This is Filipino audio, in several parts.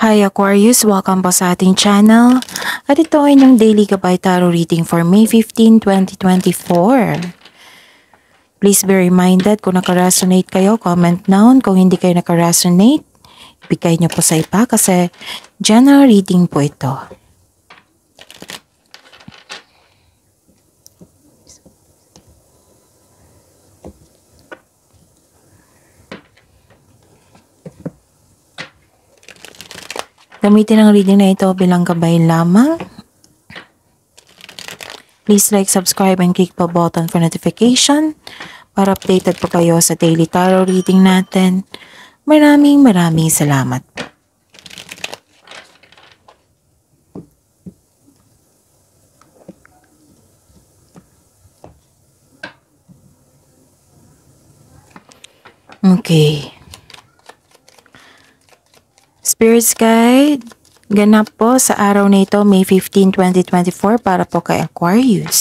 Hi Aquarius, welcome po sa ating channel. At ito ay yung Daily Gabay Tarot Reading for May 15, 2024. Please be reminded kung nakaresonate kayo, comment down. Kung hindi kayo nakaresonate, ibigay nyo po sa iba kasi general reading po ito. Gamitin ang reading na ito bilang gabay lamang. Please like, subscribe, and click the button for notification para updated po kayo sa daily tarot reading natin. Maraming maraming salamat. Okay. Spirit's Guide, ganap po sa araw na ito, May 15, 2024 para po kay Aquarius.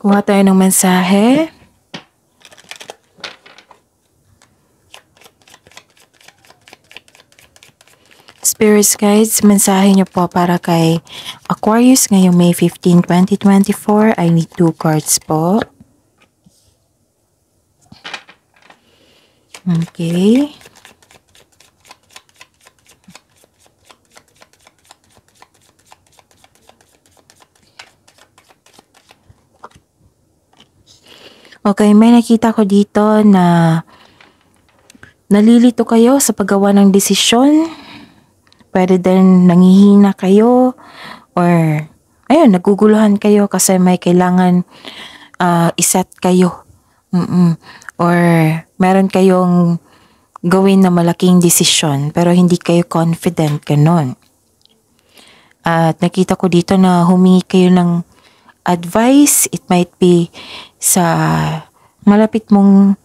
Kuha tayo ng mensahe. Spirit guides, mensahe niyo po para kay Aquarius ngayong May 15, 2024. I need two cards po. Okay. Okay, may nakita ko dito na nalilito kayo sa paggawa ng desisyon. Pwede din nangihina kayo or ayun, naguguluhan kayo kasi may kailangan uh, iset kayo. Mm-mm. Or meron kayong gawin na malaking desisyon pero hindi kayo confident ganun. At nakita ko dito na humingi kayo ng advice. It might be sa malapit mong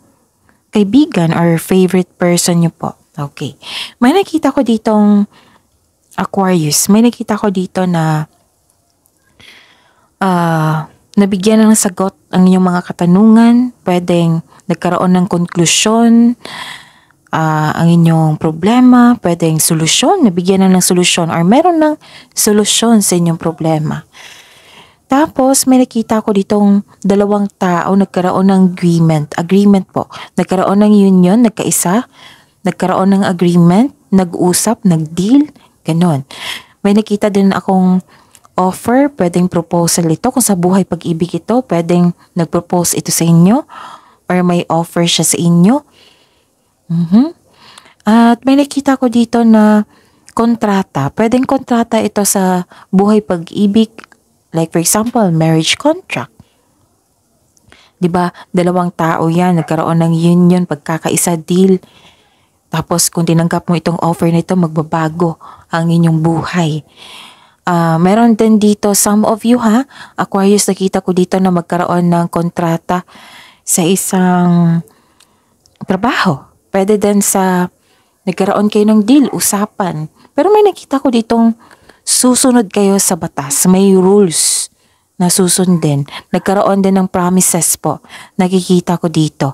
kaibigan or favorite person nyo po. Okay. May nakita ko ditong Aquarius. May nakita ko dito na uh, nabigyan ng sagot ang inyong mga katanungan. Pwedeng nagkaroon ng konklusyon uh, ang inyong problema. Pwedeng solusyon. Nabigyan ng solusyon or meron ng solusyon sa inyong problema. Tapos may nakita ko ditong dalawang tao nagkaroon ng agreement. Agreement po. Nagkaroon ng union, nagkaisa. Nagkaroon ng agreement, nag-usap, nag-deal, ganun. May nakita din akong offer, pwedeng proposal ito. Kung sa buhay pag-ibig ito, pwedeng nag-propose ito sa inyo or may offer siya sa inyo. Mm-hmm. At may nakita ko dito na kontrata. Pwedeng kontrata ito sa buhay pag-ibig Like for example, marriage contract. 'Di ba? Dalawang tao 'yan, nagkaroon ng union, pagkakaisa deal. Tapos kung tinanggap mo itong offer na ito, magbabago ang inyong buhay. Uh, meron din dito, some of you ha, Aquarius, nakita ko dito na magkaroon ng kontrata sa isang trabaho. Pwede din sa nagkaroon kayo ng deal, usapan. Pero may nakita ko ditong susunod kayo sa batas. May rules na susundin. Nagkaroon din ng promises po. Nakikita ko dito.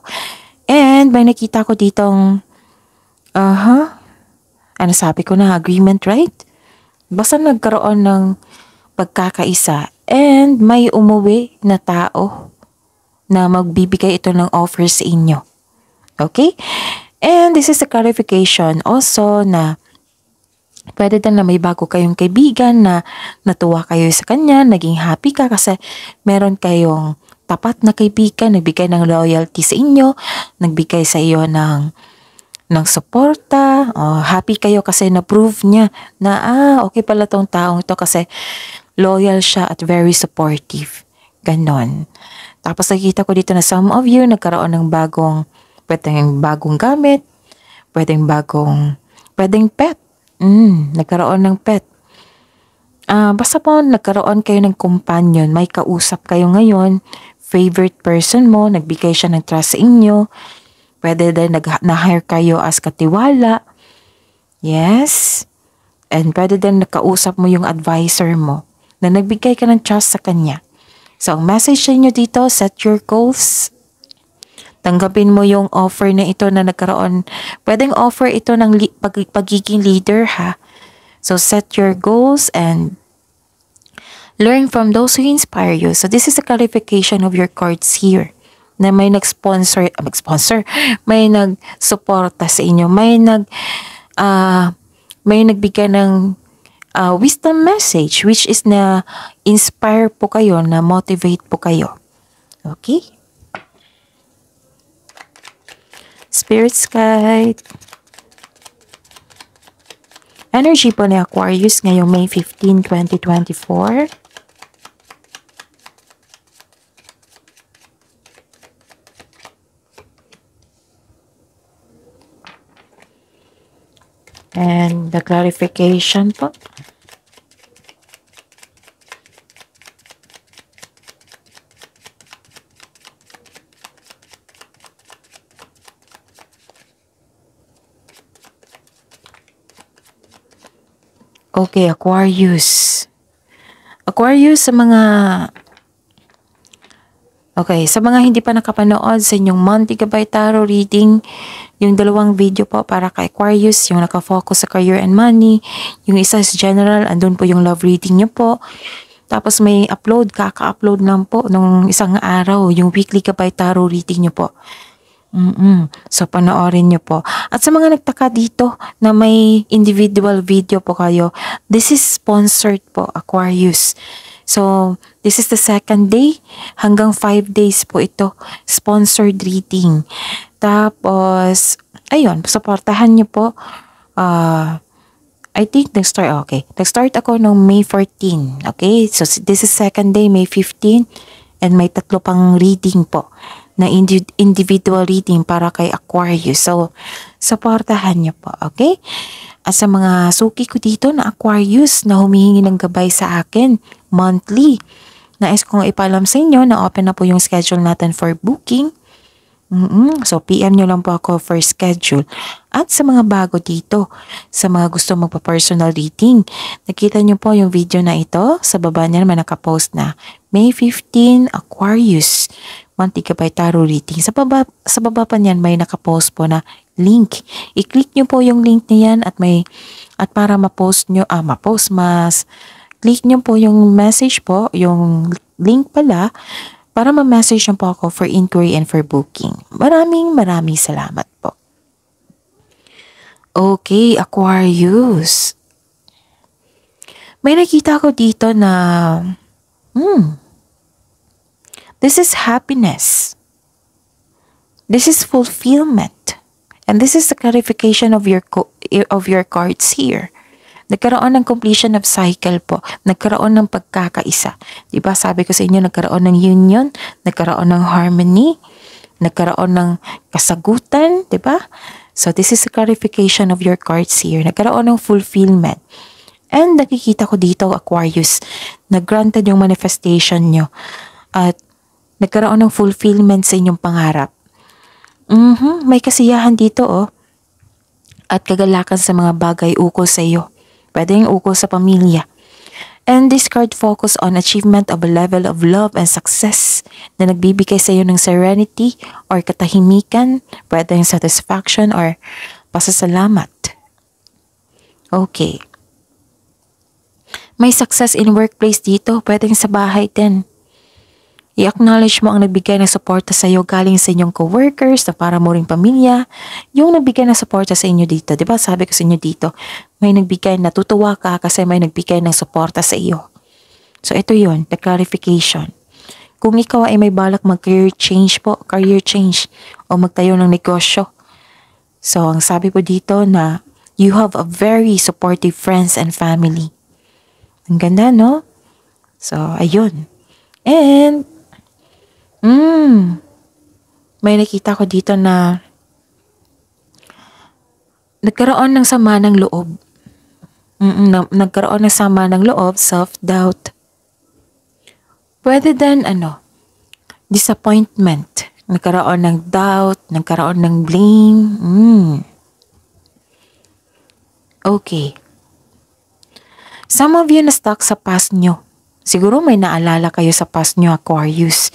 And may nakita ko ditong, aha, uh-huh, ano sabi ko na, agreement, right? Basta nagkaroon ng pagkakaisa. And may umuwi na tao na magbibigay ito ng offers sa inyo. Okay? And this is a clarification also na Pwede din na may bago kayong kaibigan na natuwa kayo sa kanya, naging happy ka kasi meron kayong tapat na kaibigan, nagbigay ng loyalty sa inyo, nagbigay sa iyo ng ng suporta, oh, happy kayo kasi na-prove niya na ah, okay pala tong taong ito kasi loyal siya at very supportive. Ganon. Tapos nakikita ko dito na some of you nagkaroon ng bagong, pwedeng bagong gamit, pwedeng bagong, pwedeng pet, Mm, nagkaroon ng pet. Uh, basta po nagkaroon kayo ng companion, may kausap kayo ngayon, favorite person mo, nagbigay siya ng trust sa inyo, pwede din nag-hire kayo as katiwala. Yes. And pwede din nakausap mo yung advisor mo na nagbigay ka ng trust sa kanya. So, ang message sa inyo dito, set your goals Tanggapin mo yung offer na ito na nagkaroon. Pwedeng offer ito ng li- pag- pagiging leader ha. So set your goals and learn from those who inspire you. So this is the clarification of your cards here na may nag-sponsor, uh, mag-sponsor, may nag-suporta sa inyo, may nag, uh, may nagbigay ng uh, wisdom message which is na inspire po kayo, na motivate po kayo. Okay? Spirit's Guide. Energy po ni Aquarius ngayong May 15, 2024. And the clarification po. Okay, Aquarius. Aquarius, sa mga... Okay, sa mga hindi pa nakapanood sa inyong Monty Gabay Tarot reading, yung dalawang video po para kay Aquarius, yung nakafocus sa career and money, yung isa is general, andun po yung love reading niyo po. Tapos may upload, kaka-upload lang po nung isang araw, yung weekly Gabay Tarot reading niyo po. Mm-mm. So, panoorin nyo po. At sa mga nagtaka dito na may individual video po kayo, this is sponsored po, Aquarius. So, this is the second day. Hanggang 5 days po ito. Sponsored reading. Tapos, ayun, supportahan nyo po. Uh, I think nag-start, oh, okay. Nag-start ako noong May 14. Okay, so this is second day, May 15. And may tatlo pang reading po na indi individual reading para kay Aquarius. So, supportahan niyo po, okay? At sa mga suki ko dito na Aquarius na humihingi ng gabay sa akin monthly, nais kong ipalam sa inyo na open na po yung schedule natin for booking. Mm -mm. So, PM niyo lang po ako for schedule. At sa mga bago dito, sa mga gusto magpa-personal reading, nakita niyo po yung video na ito. Sa baba niya naman nakapost na May 15 Aquarius. 1 TB tarot reading. Sa baba, sa baba pa niyan may nakapost po na link. I-click niyo po yung link na yan at, may, at para ma-post niyo ah, ma-post mas, click niyo po yung message po, yung link pala, para ma-message niyo po ako for inquiry and for booking. Maraming maraming salamat po. Okay, Aquarius. May nakita ko dito na, hmm, This is happiness. This is fulfillment. And this is the clarification of your of your cards here. Nagkaroon ng completion of cycle po. Nagkaroon ng pagkakaisa. 'Di ba? Sabi ko sa inyo nagkaroon ng union, nagkaroon ng harmony, nagkaroon ng kasagutan, 'di ba? So this is the clarification of your cards here. Nagkaroon ng fulfillment. And nakikita ko dito Aquarius, na granted yung manifestation nyo. At Nagkaroon ng fulfillment sa inyong pangarap. Mm-hmm, may kasiyahan dito oh. At kagalakan sa mga bagay ukol sa iyo. Pwede yung ukol sa pamilya. And this card focus on achievement of a level of love and success na nagbibigay sa iyo ng serenity or katahimikan, pwede yung satisfaction or pasasalamat. Okay. May success in workplace dito, pwedeng sa bahay din. I-acknowledge mo ang nagbigay ng suporta sa iyo galing sa inyong coworkers na para mo ring pamilya. Yung nagbigay ng suporta sa inyo dito, 'di ba? Sabi ko sa inyo dito, may nagbigay, natutuwa ka kasi may nagbigay ng suporta sa iyo. So ito 'yon, the clarification. Kung ikaw ay may balak mag-career change po, career change o magtayo ng negosyo. So ang sabi po dito na you have a very supportive friends and family. Ang ganda, no? So ayun. And Mm. May nakita ko dito na nagkaroon ng sama ng loob. Mm -mm, nagkaroon ng sama ng loob, self-doubt. Pwede din, ano, disappointment. Nagkaroon ng doubt, nagkaroon ng blame. Mm. Okay. Some of you na stuck sa past nyo. Siguro may naalala kayo sa past nyo, Aquarius.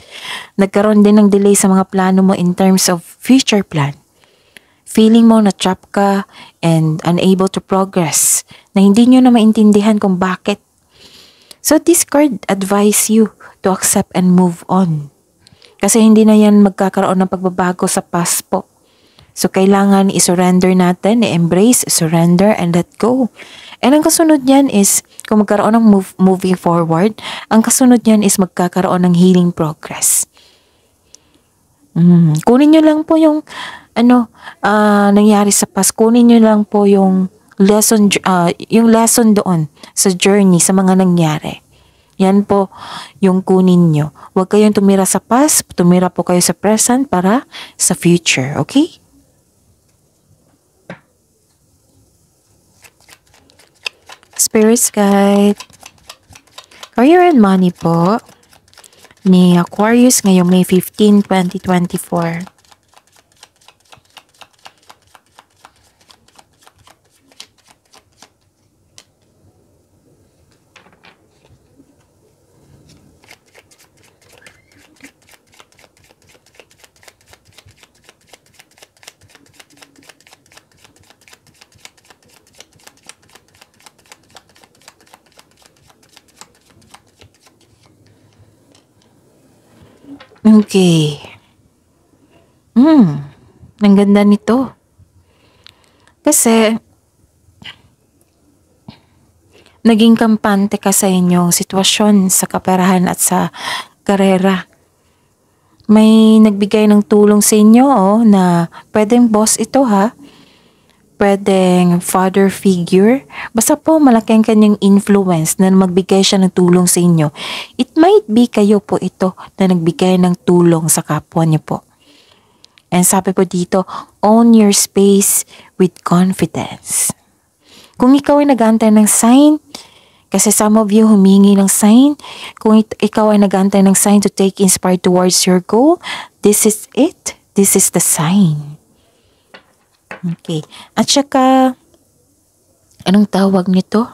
Nagkaroon din ng delay sa mga plano mo in terms of future plan. Feeling mo na trap ka and unable to progress na hindi nyo na maintindihan kung bakit. So this card advise you to accept and move on. Kasi hindi na yan magkakaroon ng pagbabago sa past po. So, kailangan i-surrender natin, embrace surrender, and let go. And ang kasunod niyan is, kung magkaroon ng move, moving forward, ang kasunod niyan is magkakaroon ng healing progress. Mm. Kunin nyo lang po yung, ano, uh, nangyari sa past. Kunin nyo lang po yung lesson, uh, yung lesson doon sa journey, sa mga nangyari. Yan po yung kunin nyo. Huwag kayong tumira sa past, tumira po kayo sa present para sa future, okay? Spirit's Guide. Career and Money po ni Aquarius ngayong May 15, 2024. Okay. Hmm. Ang ganda nito. Kasi, naging kampante ka sa inyong sitwasyon sa kaperahan at sa karera. May nagbigay ng tulong sa inyo oh, na pwedeng boss ito ha pwedeng father figure. Basta po malaki ang kanyang influence na magbigay siya ng tulong sa inyo. It might be kayo po ito na nagbigay ng tulong sa kapwa niyo po. And sabi po dito, own your space with confidence. Kung ikaw ay nagantay ng sign, kasi some of you humingi ng sign, kung ikaw ay nagantay ng sign to take inspired towards your goal, this is it. This is the sign. Okay. At saka, anong tawag nito?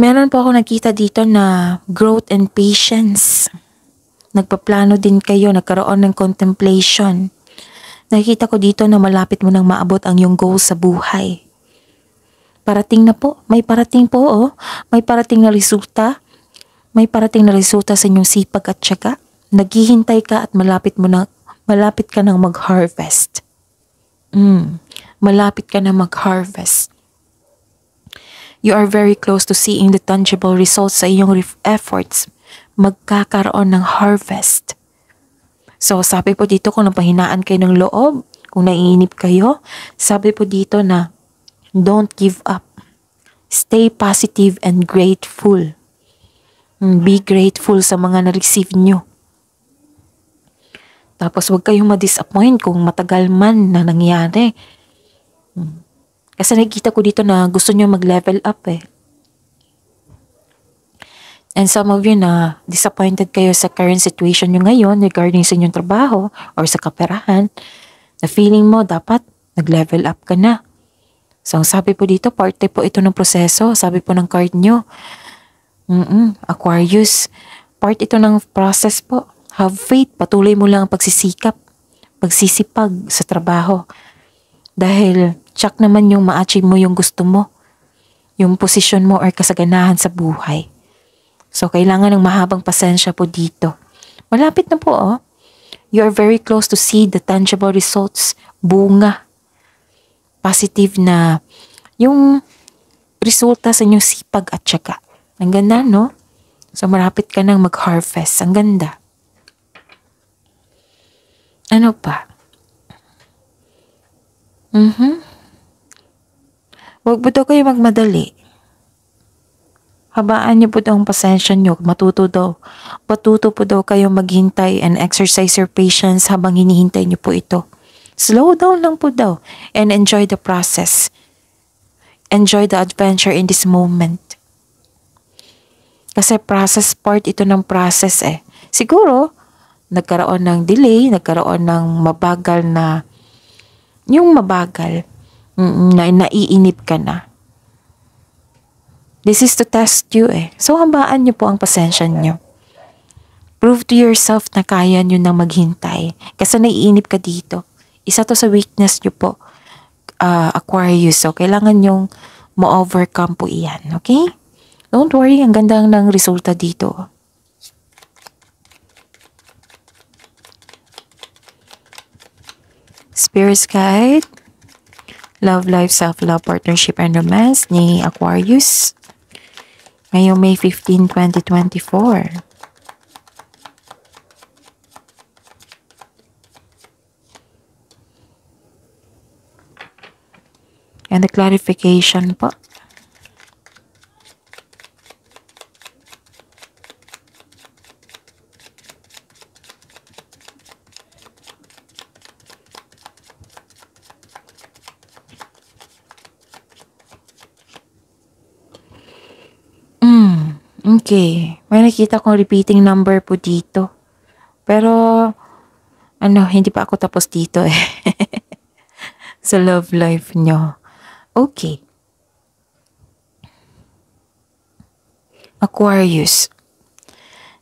Meron po ako nakita dito na growth and patience. Nagpaplano din kayo, nagkaroon ng contemplation. Nakita ko dito na malapit mo nang maabot ang yung goal sa buhay. Parating na po, may parating po oh. May parating na resulta. May parating na resulta sa inyong sipag at syaga. Naghihintay ka at malapit mo na malapit ka nang mag-harvest. Mm, malapit ka na mag-harvest. You are very close to seeing the tangible results sa iyong efforts. Magkakaroon ng harvest. So, sabi po dito kung napahinaan kayo ng loob, kung naiinip kayo, sabi po dito na don't give up. Stay positive and grateful. Mm, be grateful sa mga na-receive nyo. Tapos huwag kayong ma-disappoint kung matagal man na nangyari. Hmm. Kasi nakikita ko dito na gusto nyo mag-level up eh. And some of you na disappointed kayo sa current situation nyo ngayon regarding sa inyong trabaho or sa kaperahan na feeling mo dapat nag-level up ka na. So sabi po dito, parte po ito ng proseso. Sabi po ng card nyo, mm -mm, Aquarius, part ito ng process po Have faith, patuloy mo lang ang pagsisikap, pagsisipag sa trabaho. Dahil check naman yung ma-achieve mo yung gusto mo, yung posisyon mo or kasaganahan sa buhay. So, kailangan ng mahabang pasensya po dito. Malapit na po, oh. You are very close to see the tangible results, bunga, positive na yung resulta sa inyong sipag at syaga. Ang ganda, no? So, marapit ka nang mag-harvest. Ang ganda. Ano pa? Mhm. hmm Huwag po daw kayo magmadali. Habaan niyo po daw ang pasensya niyo. Matuto daw. Patuto po daw kayo maghintay and exercise your patience habang hinihintay niyo po ito. Slow down lang po daw and enjoy the process. Enjoy the adventure in this moment. Kasi process part ito ng process eh. Siguro, nagkaroon ng delay, nagkaroon ng mabagal na, yung mabagal, mm, na naiinip ka na. This is to test you eh. So, hambaan niyo po ang pasensya niyo. Prove to yourself na kaya niyo nang maghintay. Kasi naiinip ka dito. Isa to sa weakness niyo po, uh, Aquarius. So, kailangan niyong ma-overcome po iyan. Okay? Don't worry, ang ganda ng resulta dito. Spirit's Guide, Love Life, Self-Love, Partnership, and Romance ni Aquarius. Ngayong May 15, 2024. And the clarification po Okay. May nakita kong repeating number po dito. Pero, ano, hindi pa ako tapos dito eh. Sa love life nyo. Okay. Aquarius.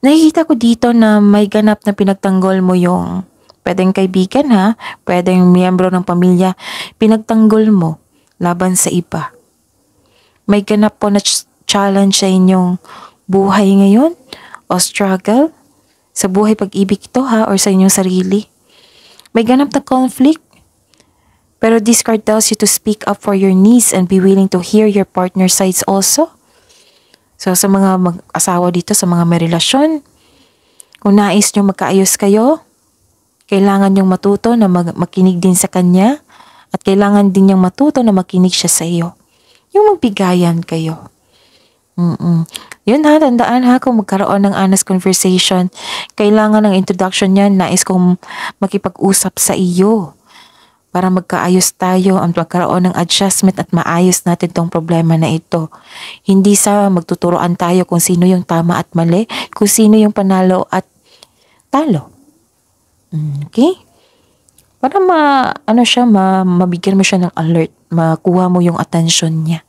Nakikita ko dito na may ganap na pinagtanggol mo yung pwedeng kaibigan ha, pwedeng miyembro ng pamilya, pinagtanggol mo laban sa iba. May ganap po na challenge sa inyong buhay ngayon o struggle sa buhay pag-ibig ito ha or sa inyong sarili. May ganap na conflict pero this card tells you to speak up for your needs and be willing to hear your partner's sides also. So sa mga mag-asawa dito, sa mga may relasyon, kung nais nyo magkaayos kayo, kailangan nyong matuto na mag- makinig din sa kanya at kailangan din niyang matuto na makinig siya sa iyo. Yung magbigayan kayo. Mm-mm. Yun ha, tandaan ha, kung magkaroon ng honest conversation, kailangan ng introduction niyan, nais kong makipag-usap sa iyo para magkaayos tayo at magkaroon ng adjustment at maayos natin tong problema na ito. Hindi sa magtuturoan tayo kung sino yung tama at mali, kung sino yung panalo at talo. Okay? Para ma, ano siya, ma, mabigyan mo siya ng alert, makuha mo yung attention niya.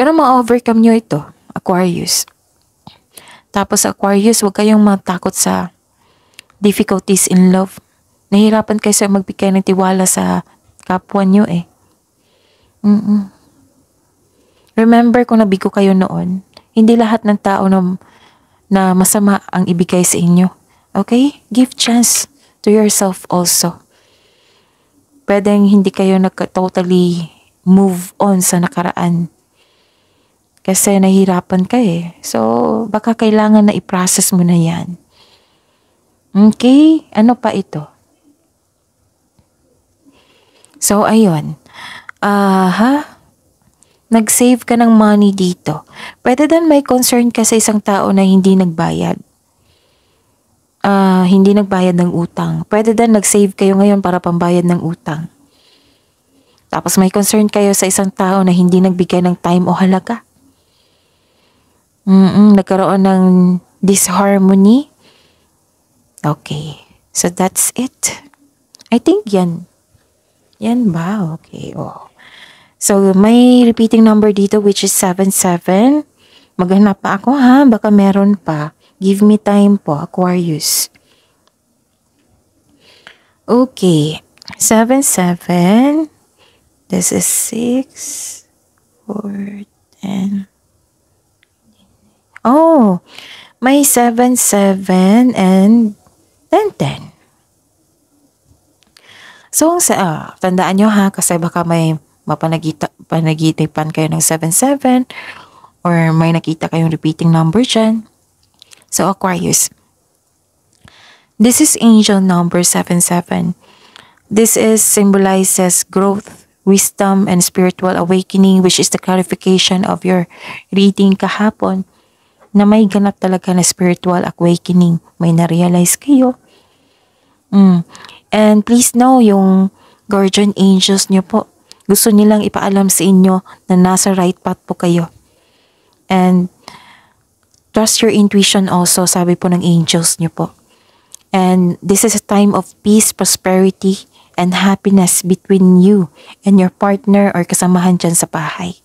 Pero ma-overcome nyo ito, Aquarius. Tapos Aquarius, huwag kayong matakot sa difficulties in love. Nahirapan kayo sa magbigay ng tiwala sa kapwa nyo eh. Mm -mm. Remember kung nabigo kayo noon, hindi lahat ng tao na, na masama ang ibigay sa inyo. Okay? Give chance to yourself also. Pwedeng hindi kayo nag-totally move on sa nakaraan kasi nahirapan ka eh. So, baka kailangan na i-process mo na yan. Okay? Ano pa ito? So, ayun. Aha. Uh, Nag-save ka ng money dito. Pwede din may concern ka sa isang tao na hindi nagbayad. Uh, hindi nagbayad ng utang. Pwede din nag-save kayo ngayon para pambayad ng utang. Tapos may concern kayo sa isang tao na hindi nagbigay ng time o halaga. Mm-mm, nagkaroon ng disharmony. Okay. So, that's it. I think yan. Yan ba? Okay. Oh. So, may repeating number dito which is 77. Maghanap pa ako ha. Baka meron pa. Give me time po, Aquarius. Okay. 77. This is 6, 4, 10, Oh, may 7, 7, and then 10. So, uh, tandaan nyo ha, kasi baka may mapanagitipan kayo ng 7-7 or may nakita kayong repeating number dyan. So, Aquarius. This is angel number 77. This is symbolizes growth, wisdom, and spiritual awakening which is the clarification of your reading kahapon na may ganap talaga na spiritual awakening. May na-realize kayo. Mm. And please know yung guardian angels nyo po. Gusto nilang ipaalam sa inyo na nasa right path po kayo. And trust your intuition also, sabi po ng angels nyo po. And this is a time of peace, prosperity, and happiness between you and your partner or kasamahan dyan sa bahay.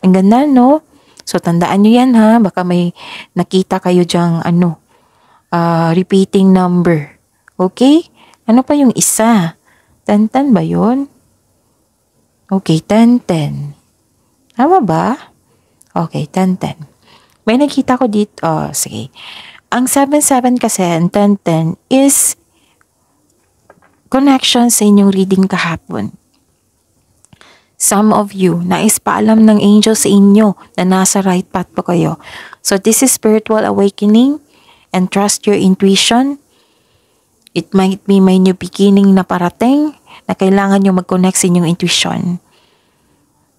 Ang ganda, no? So, tandaan nyo yan ha. Baka may nakita kayo dyang ano, uh, repeating number. Okay? Ano pa yung isa? Tantan ba yon? Okay, tantan. Tama ba? Okay, tantan. May nakita ko dito. Oh, sige. Ang 77 kasi, ang tantan is connection sa inyong reading kahapon. Some of you, nais paalam ng angels sa inyo na nasa right path po kayo. So this is spiritual awakening and trust your intuition. It might be may new beginning na parating na kailangan nyo mag-connect sa inyong intuition.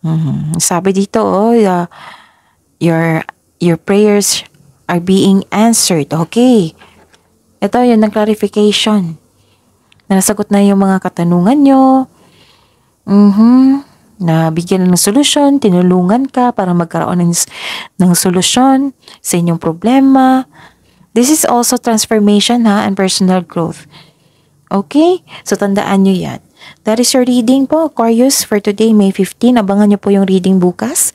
Mm-hmm. Sabi dito, oh, uh, your, your prayers are being answered. Okay. Ito yun ng clarification. Nasagot na yung mga katanungan nyo. Mm-hmm na bigyan ng solusyon, tinulungan ka para magkaroon ng, ng solusyon sa inyong problema. This is also transformation ha and personal growth. Okay? So tandaan nyo yan. That is your reading po, Aquarius, for today, May 15. Abangan nyo po yung reading bukas.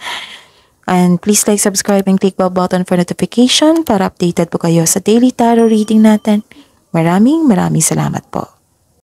And please like, subscribe, and click the button for notification para updated po kayo sa daily tarot reading natin. Maraming maraming salamat po.